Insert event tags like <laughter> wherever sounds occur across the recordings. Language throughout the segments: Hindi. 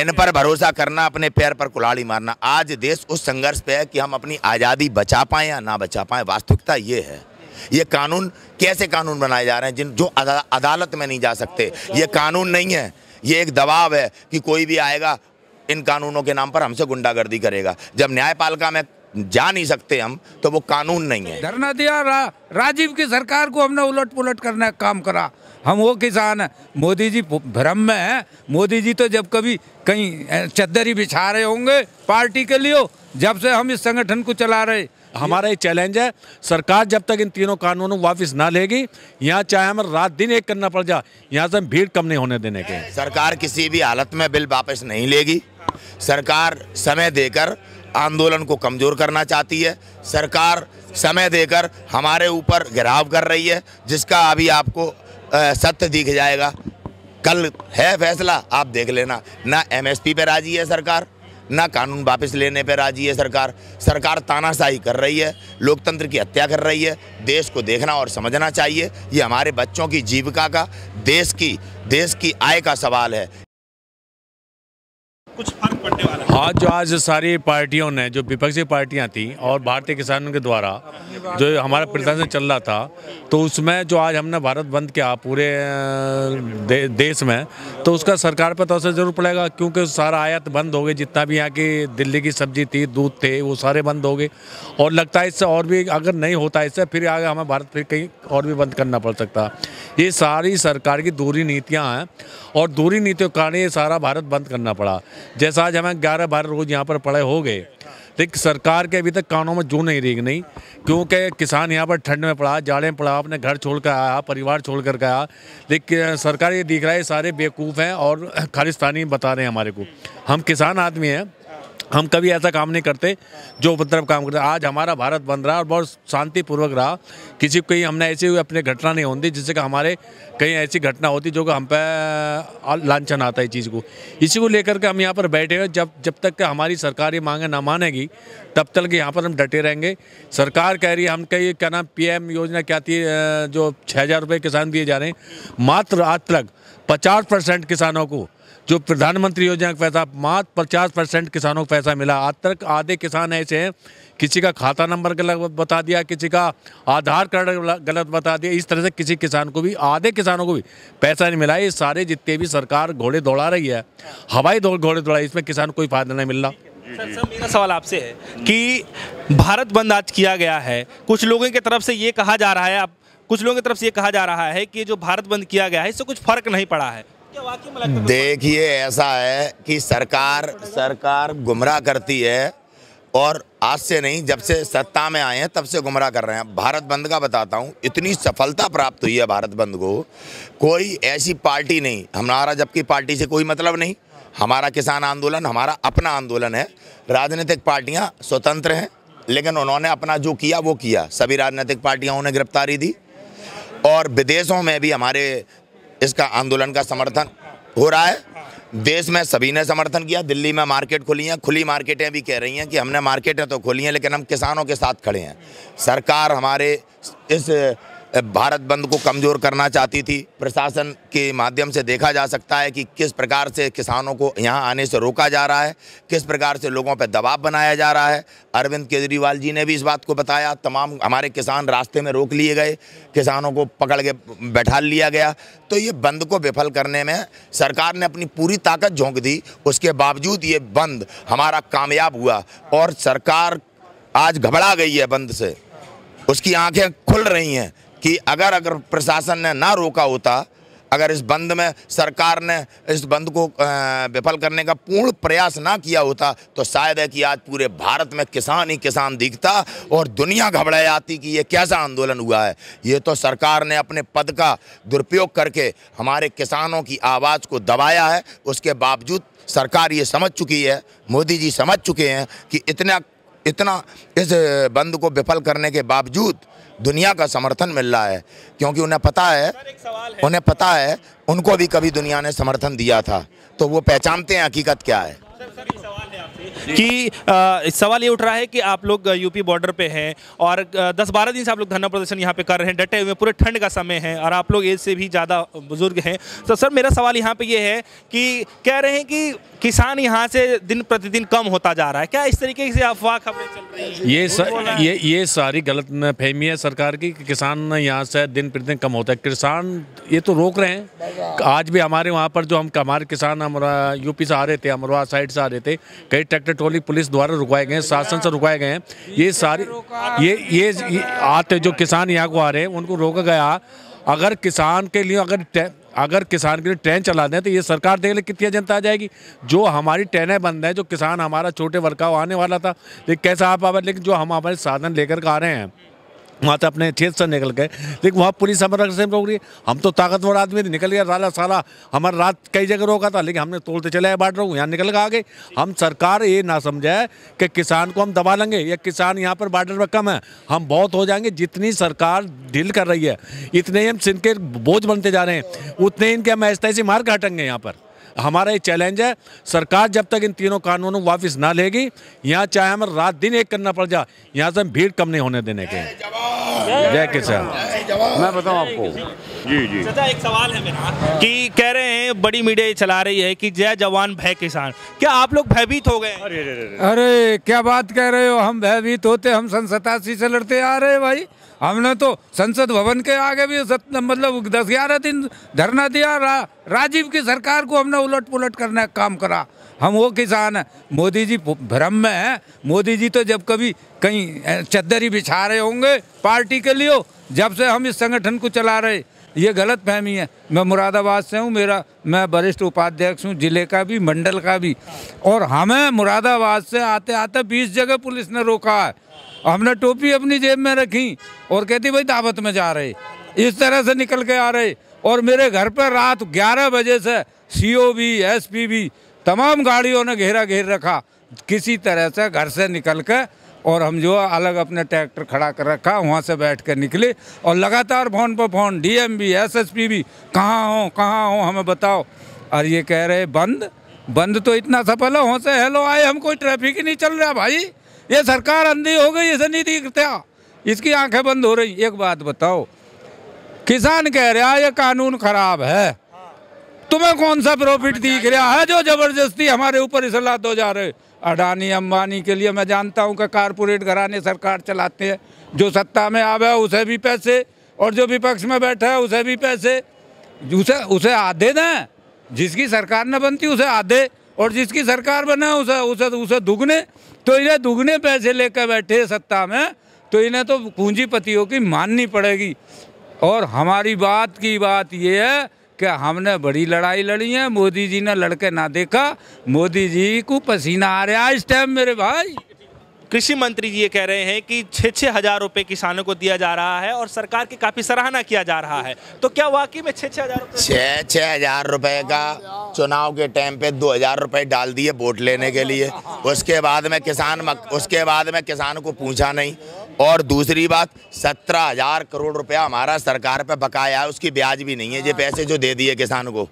इन पर भरोसा करना अपने पैर पर कुलाड़ी मारना आज देश उस संघर्ष पे है कि हम अपनी आज़ादी बचा पाएँ या ना बचा पाएँ वास्तविकता ये है ये कानून कैसे कानून बनाए जा रहे हैं जिन जो अदालत में नहीं जा सकते ये कानून नहीं है ये एक दबाव है कि कोई भी आएगा इन कानूनों के नाम पर हमसे गुंडागर्दी करेगा जब न्यायपालिका में जा नहीं सकते हम तो वो कानून नहीं है धरना दिया रा, राजीव की सरकार को हमने उलट पुलट करने का काम करा हम वो किसान हैं मोदी जी भ्रम में हैं मोदी जी तो जब कभी कहीं चद्दरी बिछा रहे होंगे पार्टी के लिए जब से हम इस संगठन को चला रहे हमारा ये चैलेंज है सरकार जब तक इन तीनों कानूनों को वापस ना लेगी यहाँ चाहे हमें रात दिन एक करना पड़ जाए यहाँ से भीड़ कम नहीं होने देने के सरकार किसी भी हालत में बिल वापस नहीं लेगी सरकार समय देकर आंदोलन को कमज़ोर करना चाहती है सरकार समय देकर हमारे ऊपर घिराव कर रही है जिसका अभी आपको सत्य दिख जाएगा कल है फैसला आप देख लेना ना एमएसपी पर राजी है सरकार ना कानून वापस लेने पर राजी है सरकार सरकार तानाशाही कर रही है लोकतंत्र की हत्या कर रही है देश को देखना और समझना चाहिए ये हमारे बच्चों की जीविका का देश की देश की आय का सवाल है कुछ पड़ने वाला आज जो आज सारी पार्टियों ने जो विपक्षी पार्टियां थी और भारतीय किसानों के द्वारा जो हमारा प्रदर्शन चल रहा था तो उसमें जो आज हमने भारत बंद किया पूरे दे, देश में तो उसका सरकार पर तो असर जरूर पड़ेगा क्योंकि सारा आयात बंद हो गए जितना भी यहाँ की दिल्ली की सब्जी थी दूध थे वो सारे बंद हो गए और लगता है इससे और भी अगर नहीं होता इससे फिर आगे हमें भारत फिर कहीं और भी बंद करना पड़ सकता ये सारी सरकार की दूरी नीतियाँ हैं और दूरी नीतियों के कारण ये सारा भारत बंद करना पड़ा जैसा आज हमें ग्यारह बारह रोज यहाँ पर पड़े हो गए लेकिन सरकार के अभी तक कानों में जू नहीं रही नहीं क्योंकि किसान यहाँ पर ठंड में पड़ा जाड़े में पड़ा अपने घर छोड़कर आया परिवार छोड़कर गया लेकिन सरकार ये दिख रहा है सारे बेवकूफ़ हैं और खालिस्तानी बता रहे हैं हमारे को हम किसान आदमी हैं हम कभी ऐसा काम नहीं करते जो उपद्रव मतलब काम करते आज हमारा भारत बन रहा और बहुत शांतिपूर्वक रहा किसी को कहीं हमने ऐसी अपने घटना नहीं होती जिससे कि हमारे कहीं ऐसी घटना होती जो कि हम पे लांछन आता है चीज़ को इसी को लेकर के हम यहाँ पर बैठे हैं जब जब तक हमारी सरकार ये मांगे ना मानेगी तब तक यहाँ पर हम डटे रहेंगे सरकार कह रही है हम कहीं क्या नाम पी योजना क्या थी जो छः हज़ार किसान दिए जा रहे हैं मात्र आज तक पचास परसेंट किसानों को जो प्रधानमंत्री योजना का पैसा मात्र पचास परसेंट किसानों को पैसा मिला आज तक आधे किसान ऐसे हैं किसी का खाता नंबर गलत बता दिया किसी का आधार कार्ड गलत बता दिया इस तरह से किसी किसान को भी आधे किसानों को भी पैसा नहीं मिला ये सारे जितने भी सरकार घोड़े दौड़ा रही है हवाई घोड़े दौड़ा इसमें किसान कोई फायदा नहीं मिल रहा सर मेरा सवाल आपसे है कि भारत बंद आज किया गया है कुछ लोगों की तरफ से ये कहा जा रहा है आप कुछ लोगों की तरफ से ये कहा जा रहा है कि जो भारत बंद किया गया है इससे कुछ फर्क नहीं पड़ा है देखिए ऐसा है कि सरकार सरकार गुमराह करती है और आज से नहीं जब से सत्ता में आए हैं तब से गुमराह कर रहे हैं भारत बंद का बताता हूँ इतनी सफलता प्राप्त हुई है भारत बंद को कोई ऐसी पार्टी नहीं हमारा जबकि पार्टी से कोई मतलब नहीं हमारा किसान आंदोलन हमारा अपना आंदोलन है राजनीतिक पार्टियाँ स्वतंत्र हैं लेकिन उन्होंने अपना जो किया वो किया सभी राजनीतिक पार्टियाँ उन्हें गिरफ्तारी दी और विदेशों में भी हमारे इसका आंदोलन का समर्थन हो रहा है देश में सभी ने समर्थन किया दिल्ली में मार्केट खुली हैं खुली मार्केटें भी कह रही हैं कि हमने मार्केटें तो खोली हैं लेकिन हम किसानों के साथ खड़े हैं सरकार हमारे इस भारत बंद को कमज़ोर करना चाहती थी प्रशासन के माध्यम से देखा जा सकता है कि किस प्रकार से किसानों को यहाँ आने से रोका जा रहा है किस प्रकार से लोगों पर दबाव बनाया जा रहा है अरविंद केजरीवाल जी ने भी इस बात को बताया तमाम हमारे किसान रास्ते में रोक लिए गए किसानों को पकड़ के बैठा लिया गया तो ये बंद को विफल करने में सरकार ने अपनी पूरी ताकत झोंक दी उसके बावजूद ये बंद हमारा कामयाब हुआ और सरकार आज घबरा गई है बंद से उसकी आँखें खुल रही हैं कि अगर अगर प्रशासन ने ना रोका होता अगर इस बंद में सरकार ने इस बंद को विफल करने का पूर्ण प्रयास ना किया होता तो शायद है कि आज पूरे भारत में किसान ही किसान दिखता और दुनिया घबरा जाती कि ये कैसा आंदोलन हुआ है ये तो सरकार ने अपने पद का दुरुपयोग करके हमारे किसानों की आवाज़ को दबाया है उसके बावजूद सरकार ये समझ चुकी है मोदी जी समझ चुके हैं कि इतना इतना इस बंद को विफल करने के बावजूद दुनिया का समर्थन मिल रहा है क्योंकि उन्हें पता है, है उन्हें पता है उनको भी कभी दुनिया ने समर्थन दिया था तो वो पहचानते हैं हकीकत क्या है कि आ, सवाल ये उठ रहा है कि आप लोग यूपी बॉर्डर पे हैं और दस बारह दिन से आप लोग धरना प्रदर्शन यहाँ पे कर रहे हैं डटे हुए पूरे ठंड का समय है और आप लोग एज से भी ज़्यादा बुजुर्ग हैं तो सर मेरा सवाल यहाँ पे ये है कि कह रहे हैं कि किसान यहाँ से दिन प्रतिदिन कम होता जा रहा है क्या इस तरीके से अफवाह खबरें चल रही है ये ये ये सारी गलत फहमी है सरकार की कि किसान यहाँ से दिन प्रतिदिन कम होता है किसान ये तो रोक रहे हैं आज भी हमारे वहाँ पर जो हम हमारे किसान हमारा यूपी से आ रहे थे अमरवा साइड से आ रहे थे कई ट्रैक्टर पेट्रोलिंग पुलिस द्वारा रुकवाए गए शासन से रुकवाए गए ये सारी ये ये, आते जो किसान यहाँ को आ रहे हैं उनको रोका गया अगर किसान के लिए अगर अगर किसान के लिए ट्रेन चला दें तो ये सरकार देख ले कितनी जनता आ जाएगी जो हमारी ट्रेनें बंद हैं जो किसान हमारा छोटे वर्ग का आने वाला था लेकिन तो कैसा आप आवा लेकिन जो हम हमारे साधन लेकर के आ रहे हैं वहाँ से तो अपने छेद से निकल गए लेकिन वहाँ पुलिस हमारे में रोक रही है हम तो ताकतवर आदमी थे निकल गया राला साला हमारा रात कई जगह रोका था लेकिन हमने तोड़ते चले आए बांट यहाँ निकल के आगे हम सरकार ये ना समझाए कि किसान को हम दबा लेंगे या किसान यहाँ पर बाडर में कम है हम बहुत हो जाएंगे जितनी सरकार डील कर रही है इतने ही हम सिंह के बोझ बनते जा रहे हैं उतने इनके हम ऐसे ऐसे मार हटेंगे यहाँ पर हमारा ये चैलेंज है सरकार जब तक इन तीनों कानूनों को वापस ना लेगी यहाँ चाहे हमें रात दिन एक करना पड़ जाए यहाँ से भीड़ कम नहीं होने देने के जय किसान मैं बताऊँ आपको अच्छा। जी जी चाचा एक सवाल है मेरा कि कह रहे हैं बड़ी मीडिया ये चला रही है कि जय जवान भय किसान क्या आप लोग भयभीत हो गए अरे अरे, अरे क्या बात कह रहे हो हम भयभीत होते हम सन सतासी से लड़ते आ रहे भाई हमने तो संसद भवन के आगे भी मतलब दस ग्यारह दिन धरना दिया रा, राजीव की सरकार को हमने उलट पुलट करने का काम करा हम वो किसान हैं मोदी जी भ्रम में हैं मोदी जी तो जब कभी कहीं चद्दरी बिछा रहे होंगे पार्टी के लिए जब से हम इस संगठन को चला रहे ये गलत फहमी है मैं मुरादाबाद से हूँ मेरा मैं वरिष्ठ उपाध्यक्ष हूँ जिले का भी मंडल का भी और हमें मुरादाबाद से आते आते बीस जगह पुलिस ने रोका है हमने टोपी अपनी जेब में रखी और कहती भाई दावत में जा रहे इस तरह से निकल के आ रहे और मेरे घर पर रात ग्यारह बजे से सी ओ भी एस पी भी तमाम गाड़ियों ने घेरा घेर रखा किसी तरह से घर से निकल कर और हम जो अलग अपने ट्रैक्टर खड़ा कर रखा वहाँ से बैठ कर निकले और लगातार फोन पर फोन डी एम भी एस एस पी भी कहाँ हो कहाँ हो हमें बताओ और ये कह रहे बंद बंद तो इतना सफल है वहाँ से हेलो आए हम कोई ट्रैफिक ही नहीं चल रहा भाई ये सरकार अंधी हो गई इसे नहीं दिखता इसकी आंखें बंद हो रही एक बात बताओ किसान कह रहा हाँ, ये कानून खराब है तुम्हें कौन सा प्रॉफिट दिख रहा है जो जबरदस्ती हमारे ऊपर इसे लाद हो जा रहे अडानी अंबानी के लिए मैं जानता हूँ कि कारपोरेट घराने सरकार चलाते हैं जो सत्ता में आवे उसे भी पैसे और जो विपक्ष में बैठा है उसे भी पैसे उसे उसे आधे दें जिसकी सरकार न बनती उसे आधे और जिसकी सरकार बने उसे उसे उसे दुगने तो इन्हें दुगने पैसे लेकर बैठे सत्ता में तो इन्हें तो पूंजीपतियों की माननी पड़ेगी और हमारी बात की बात ये है कि हमने बड़ी लड़ाई लड़ी है मोदी जी ने लड़के ना देखा मोदी जी को पसीना आ रहा है इस टाइम मेरे भाई कृषि मंत्री जी ये कह रहे हैं कि छः छः हज़ार रुपये किसानों को दिया जा रहा है और सरकार की काफ़ी सराहना किया जा रहा है तो क्या वाकई में छः छः हज़ार छः छः हज़ार रुपये का चुनाव के टाइम पे दो हज़ार रुपये डाल दिए वोट लेने के लिए उसके बाद में किसान मक, उसके बाद में किसान को पूछा नहीं और दूसरी बात सत्रह हज़ार करोड़ रुपया हमारा सरकार पे बकाया है उसकी ब्याज भी नहीं है ये पैसे जो दे दिए किसान को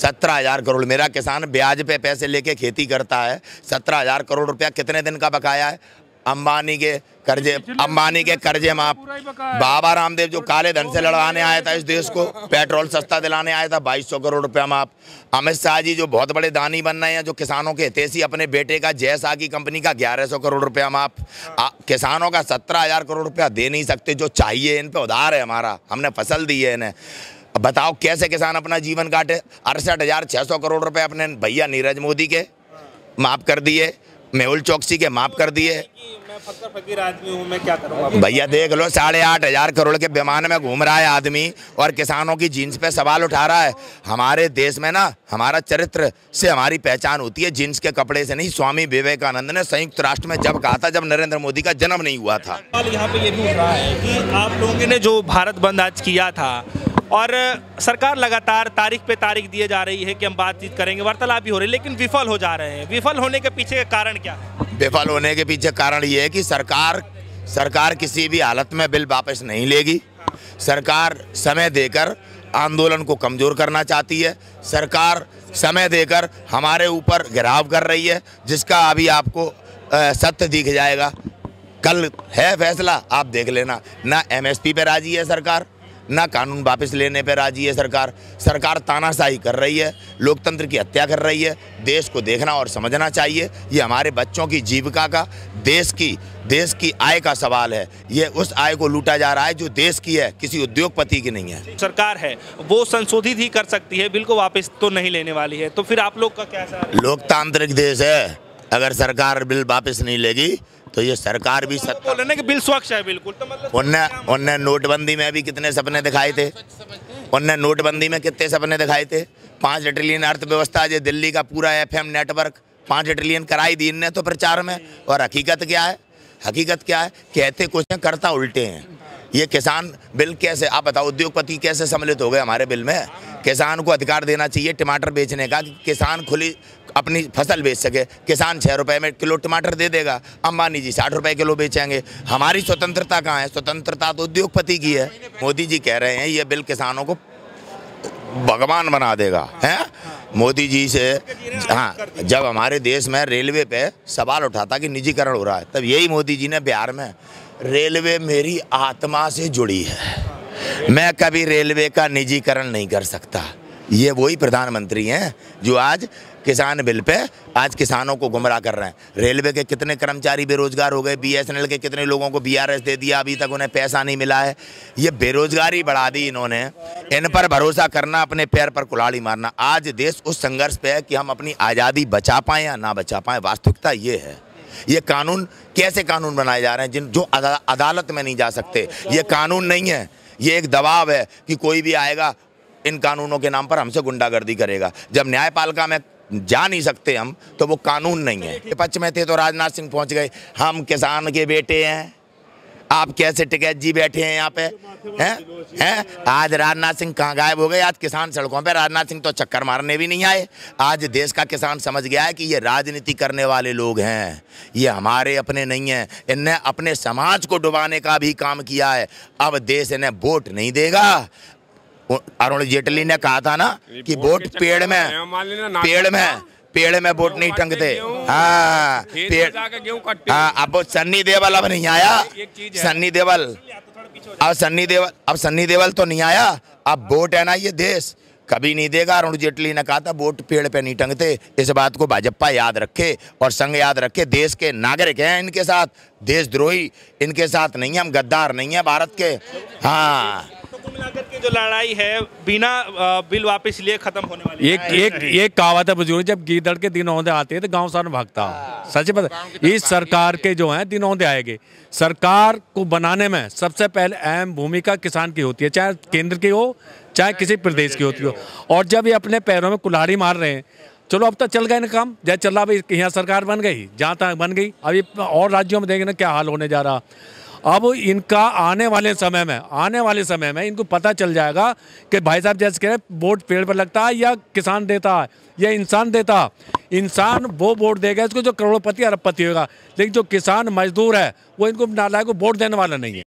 सत्रह हज़ार करोड़ मेरा किसान ब्याज पे पैसे लेके खेती करता है सत्रह हज़ार करोड़ रुपया कितने दिन का बकाया है अंबानी के कर्जे अंबानी के कर्जे माफ बाबा रामदेव जो काले धन से लड़वाने आया था इस देश को <laughs> पेट्रोल सस्ता दिलाने आया था बाईस सौ करोड़ रुपया माफ अमित शाह जी जो बहुत बड़े दानी बन रहे हैं जो किसानों के हितेशी अपने बेटे का जय शाह की कंपनी का ग्यारह सौ करोड़ रुपया माफ किसानों का सत्रह हजार करोड़ रुपया दे नहीं सकते जो चाहिए इन पर उधार है हमारा हमने फसल दी है इन्हें बताओ कैसे किसान अपना जीवन काटे अड़सठ हजार छः सौ करोड़ रुपये अपने भैया नीरज मोदी के माफ़ कर दिए मेहुल चौकसी के माफ कर दिए भैया देख लो साढ़े आठ हजार करोड़ के विमान में घूम रहा है आदमी और किसानों की जींस पे सवाल उठा रहा है हमारे देश में ना हमारा चरित्र से हमारी पहचान होती है जींस के कपड़े से नहीं स्वामी विवेकानंद ने संयुक्त राष्ट्र में जब कहा था जब नरेंद्र मोदी का जन्म नहीं हुआ था यहाँ पे ये भी हो रहा है की आप लोगों ने जो भारत बंद आज किया था और सरकार लगातार तारीख पे तारीख दिए जा रही है कि हम बातचीत करेंगे वार्तालाप भी हो रही है लेकिन विफल हो जा रहे हैं विफल होने के पीछे का कारण क्या है विफल होने के पीछे कारण ये है कि सरकार सरकार किसी भी हालत में बिल वापस नहीं लेगी सरकार समय देकर आंदोलन को कमज़ोर करना चाहती है सरकार समय देकर हमारे ऊपर घिराव कर रही है जिसका अभी आपको सत्य दिख जाएगा कल है फैसला आप देख लेना ना एमएसपी पे राजी है सरकार ना कानून वापस लेने पर राजी है सरकार सरकार तानाशाही कर रही है लोकतंत्र की हत्या कर रही है देश को देखना और समझना चाहिए ये हमारे बच्चों की जीविका का देश की देश की आय का सवाल है ये उस आय को लूटा जा रहा है जो देश की है किसी उद्योगपति की नहीं है सरकार है वो संशोधित ही कर सकती है बिल्कुल वापिस वापस तो नहीं लेने वाली है तो फिर आप लोग का क्या लोकतांत्रिक देश है अगर सरकार बिल वापस नहीं लेगी तो ये सरकार भी तो सत्ता बोलने के बिल स्वच्छ है बिल्कुल तो मतलब उनने मतलब उनने नोटबंदी में भी कितने सपने दिखाए थे उनने नोटबंदी में कितने सपने दिखाए थे पाँच ट्रिलियन अर्थव्यवस्था जो दिल्ली का पूरा एफ नेटवर्क पाँच ट्रिलियन कराई दी इनने तो प्रचार में और हकीकत क्या है हकीकत क्या है कहते कुछ हैं करता उल्टे हैं ये किसान बिल कैसे आप बताओ उद्योगपति कैसे सम्मिलित हो गए हमारे बिल में किसान को अधिकार देना चाहिए टमाटर बेचने का कि किसान खुली अपनी फसल बेच सके किसान छः रुपये में किलो टमाटर दे देगा अंबानी जी साठ रुपए किलो बेचेंगे हमारी स्वतंत्रता कहाँ है स्वतंत्रता तो उद्योगपति की है मोदी जी कह रहे हैं ये बिल किसानों को भगवान बना देगा हैं मोदी जी से हाँ जब हमारे देश में रेलवे पे सवाल उठा था कि निजीकरण हो रहा है तब यही मोदी जी ने बिहार में रेलवे मेरी आत्मा से जुड़ी है मैं कभी रेलवे का निजीकरण नहीं कर सकता ये वही प्रधानमंत्री हैं जो आज किसान बिल पे आज किसानों को गुमराह कर रहे हैं रेलवे के कितने कर्मचारी बेरोजगार हो गए बीएसएनएल के कितने लोगों को बीआरएस दे दिया अभी तक उन्हें पैसा नहीं मिला है ये बेरोजगारी बढ़ा दी इन्होंने इन पर भरोसा करना अपने पैर पर कुलाड़ी मारना आज देश उस संघर्ष पे है कि हम अपनी आज़ादी बचा पाएँ या ना बचा पाएँ वास्तविकता ये है ये कानून कैसे कानून बनाए जा रहे हैं जिन जो अदालत में नहीं जा सकते ये कानून नहीं है ये एक दबाव है कि कोई भी आएगा इन कानूनों के नाम पर हमसे गुंडागर्दी करेगा जब न्यायपालिका में जा नहीं सकते हम तो वो कानून नहीं है विपक्ष में थे तो राजनाथ सिंह पहुंच गए हम किसान के बेटे हैं आप कैसे टिकैत जी बैठे हैं यहाँ पे हैं हैं आज राजनाथ सिंह कहाँ गायब हो गए आज किसान सड़कों पे राजनाथ सिंह तो चक्कर मारने भी नहीं आए आज देश का किसान समझ गया है कि ये राजनीति करने वाले लोग हैं ये हमारे अपने नहीं हैं इनने अपने समाज को डुबाने का भी काम किया है अब देश इन्हें वोट नहीं देगा अरुण जेटली ने कहा था ना कि वोट पेड़ में पेड़ में पेड़ में वोट नहीं टंगते हाँ, हाँ, अब सन्नी देवल अब नहीं आया सन्नी देवल अब सन्नी देवल अब सन्नी देवल तो नहीं आया अब वोट है ना ये देश कभी नहीं देगा अरुण जेटली ने कहा था वोट पेड़ पे नहीं टंगते इस बात को भाजपा याद रखे और संघ याद रखे देश के नागरिक हैं इनके साथ देशद्रोही इनके साथ नहीं है हम गद्दार नहीं है भारत के हाँ जो लड़ाई है बिना बिल वापस लिए खत्म होने वाली एक एक एक कहावत है बुजुर्ग जब गीदड़ के दिन आते हैं तो गांव सारा भागता हाँ। सच इस सरकार के जो दिन आएंगे सरकार को बनाने में सबसे पहले अहम भूमिका किसान की होती है चाहे केंद्र की हो चाहे किसी प्रदेश की होती हो और जब ये अपने पैरों में कुल्हाड़ी मार रहे हैं चलो अब तो चल गए ना काम जय चल रहा यहाँ सरकार बन गई जहाँ तक बन गई अभी और राज्यों में देखें ना क्या हाल होने जा रहा अब इनका आने वाले समय में आने वाले समय में इनको पता चल जाएगा कि भाई साहब जैसे कह रहे वोट पेड़ पर लगता है या किसान देता है या इंसान देता इंसान वो वोट देगा इसको जो करोड़पति अरबपति होगा लेकिन जो किसान मजदूर है वो इनको नालायक वोट देने वाला नहीं है